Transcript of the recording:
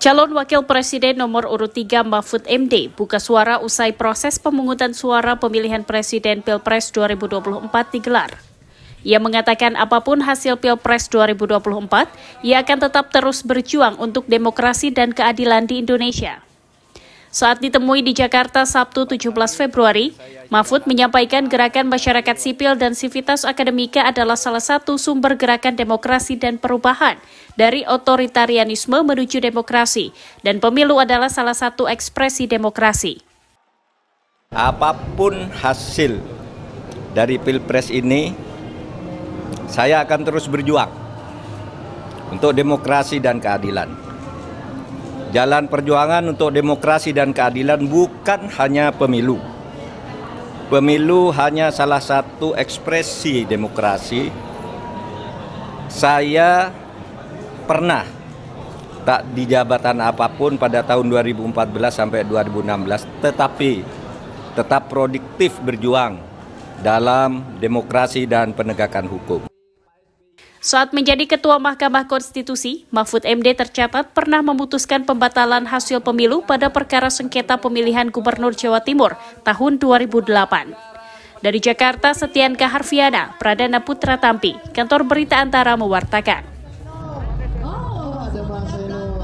Calon Wakil Presiden nomor urut 3 Mahfud MD buka suara usai proses pemungutan suara pemilihan Presiden Pilpres 2024 digelar. Ia mengatakan apapun hasil Pilpres 2024, ia akan tetap terus berjuang untuk demokrasi dan keadilan di Indonesia. Saat ditemui di Jakarta Sabtu 17 Februari, Mahfud menyampaikan gerakan masyarakat sipil dan sivitas akademika adalah salah satu sumber gerakan demokrasi dan perubahan dari otoritarianisme menuju demokrasi, dan pemilu adalah salah satu ekspresi demokrasi. Apapun hasil dari Pilpres ini, saya akan terus berjuang untuk demokrasi dan keadilan. Jalan perjuangan untuk demokrasi dan keadilan bukan hanya pemilu. Pemilu hanya salah satu ekspresi demokrasi. Saya pernah tak di jabatan apapun pada tahun 2014 sampai 2016, tetapi tetap produktif berjuang dalam demokrasi dan penegakan hukum. Saat menjadi Ketua Mahkamah Konstitusi, Mahfud MD tercatat pernah memutuskan pembatalan hasil pemilu pada perkara sengketa pemilihan Gubernur Jawa Timur tahun 2008. Dari Jakarta, Setian Kaharfiana, Pradana Putra Tampi, kantor berita antara mewartakan. Oh,